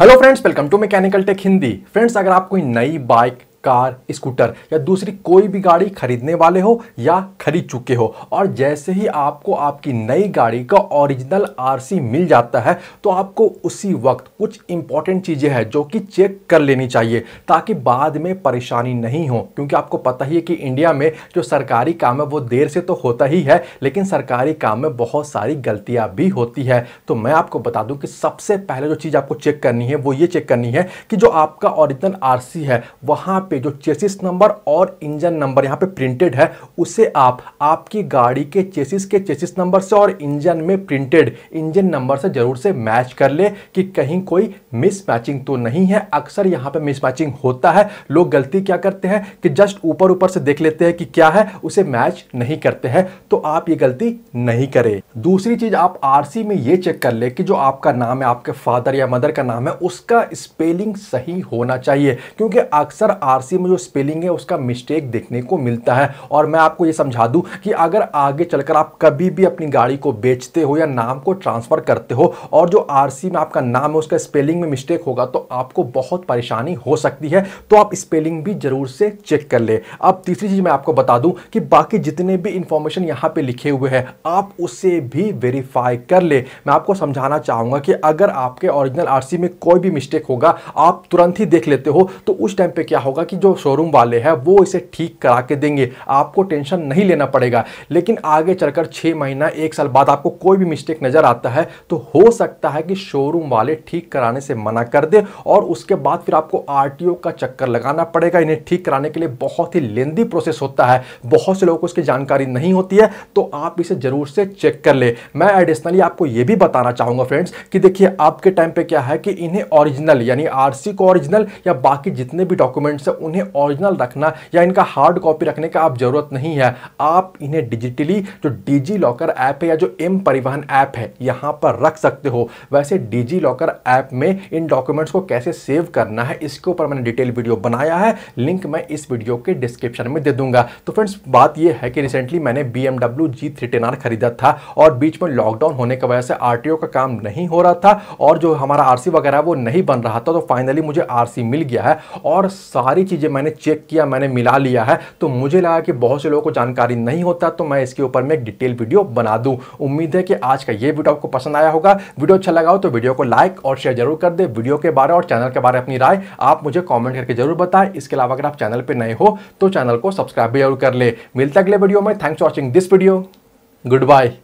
hello friends welcome to mechanical tech Hindi friends अगर आप कोई नई बाइक कार स्कूटर या दूसरी कोई भी गाड़ी खरीदने वाले हो या खरीद चुके हो और जैसे ही आपको आपकी नई गाड़ी का ओरिजिनल आरसी मिल जाता है तो आपको उसी वक्त कुछ इंपॉर्टेंट चीज़ें हैं जो कि चेक कर लेनी चाहिए ताकि बाद में परेशानी नहीं हो क्योंकि आपको पता ही है कि इंडिया में जो सरकारी काम है वो देर से तो होता ही है लेकिन सरकारी काम में बहुत सारी गलतियाँ भी होती है तो मैं आपको बता दूँ कि सबसे पहले जो चीज़ आपको चेक करनी है वो ये चेक करनी है कि जो आपका ओरिजिनल आर है वहाँ पे जो चेसिस नंबर और इंजन नंबर यहाँ पे प्रिंटेड है उसे आप आपकी गाड़ी के चेसिस के चेसिस नंबर से और इंजन में प्रिंटेड इंजन नंबर से ज़रूर से मैच कर ले कि कहीं कोई मिसमैचिंग तो नहीं है अक्सर यहाँ पे मिसमैचिंग होता है लोग गलती क्या करते हैं कि जस्ट ऊपर ऊपर से देख लेते हैं कि क्या है उसे मैच नहीं करते हैं तो आप ये गलती नहीं करें दूसरी चीज़ आप आर में ये चेक कर ले कि जो आपका नाम है आपके फादर या मदर का नाम है उसका स्पेलिंग सही होना चाहिए क्योंकि अक्सर आर फारसी में जो स्पेलिंग है उसका मिस्टेक देखने को मिलता है और मैं आपको ये समझा दूँ कि अगर आगे चलकर आप कभी भी अपनी गाड़ी को बेचते हो या नाम को ट्रांसफ़र करते हो और जो आर में आपका नाम है उसका स्पेलिंग में मिस्टेक होगा तो आपको बहुत परेशानी हो सकती है तो आप स्पेलिंग भी ज़रूर से चेक कर ले अब तीसरी चीज़ मैं आपको बता दूँ कि बाकी जितने भी इंफॉर्मेशन यहाँ पर लिखे हुए हैं आप उसे भी वेरीफाई कर ले मैं आपको समझाना चाहूँगा कि अगर आपके ओरिजिनल आरसी में कोई भी मिस्टेक होगा आप तुरंत ही देख लेते हो तो उस टाइम पे क्या होगा कि जो शोरूम वाले हैं वो इसे ठीक करा के देंगे आपको टेंशन नहीं लेना पड़ेगा लेकिन आगे चलकर छः महीना एक साल बाद आपको कोई भी मिस्टेक नज़र आता है तो हो सकता है कि शोरूम वाले ठीक कराने से मना कर दे और उसके बाद फिर आपको आर का चक्कर लगाना पड़ेगा इन्हें ठीक कराने के लिए बहुत ही लेंदी प्रोसेस होता है बहुत से लोगों को इसकी जानकारी नहीं होती है तो आप इसे ज़रूर से चेक कर ले मैं एडिशनली आपको ये भी बताना चाहूँगा फ्रेंड्स कि देखिए आपके टाइम पे क्या है कि इन्हें ओरिजिनल यानी आरसी को ओरिजिनल या बाकी जितने भी डॉक्यूमेंट्स हैं उन्हें ओरिजिनल रखना या इनका हार्ड कॉपी रखने का आप जरूरत नहीं है आप इन्हें डिजिटली जो डिजी लॉकर ऐप है या जो एम परिवहन ऐप है यहाँ पर रख सकते हो वैसे डिजी लॉकर ऐप में इन डॉक्यूमेंट्स को कैसे सेव करना है इसके ऊपर मैंने डिटेल वीडियो बनाया है लिंक मैं इस वीडियो के डिस्क्रिप्शन में दे दूंगा तो फ्रेंड्स बात यह है कि रिसेंटली मैंने BMW G three ten R खरीदा था और बीच में लॉकडाउन होने की वजह से आर टी ओ का काम नहीं हो रहा था और जो हमारा आर सी वगैरह वो नहीं बन रहा था तो फाइनली मुझे आर सी मिल गया है और सारी सारी चीज़ें मैंने चेक किया मैंने मिला लिया है तो मुझे लगा कि बहुत से लोगों को जानकारी नहीं होता तो मैं इसके ऊपर मैं एक डिटेल वीडियो बना दूँ उम्मीद है कि आज का ये वीडियो आपको पसंद आया होगा वीडियो अच्छा लगा हो तो वीडियो को लाइक और शेयर जरूर कर दे वीडियो के बारे और चैनल के बारे में अपनी राय आप मुझे कॉमेंट करके जरूर बताएं इसके अलावा अगर आप चैनल पर नए हो तो चैनल को सब्सक्राइब भी जरूर कर ले मिलता अगले वीडियो में thanks watching this video good bye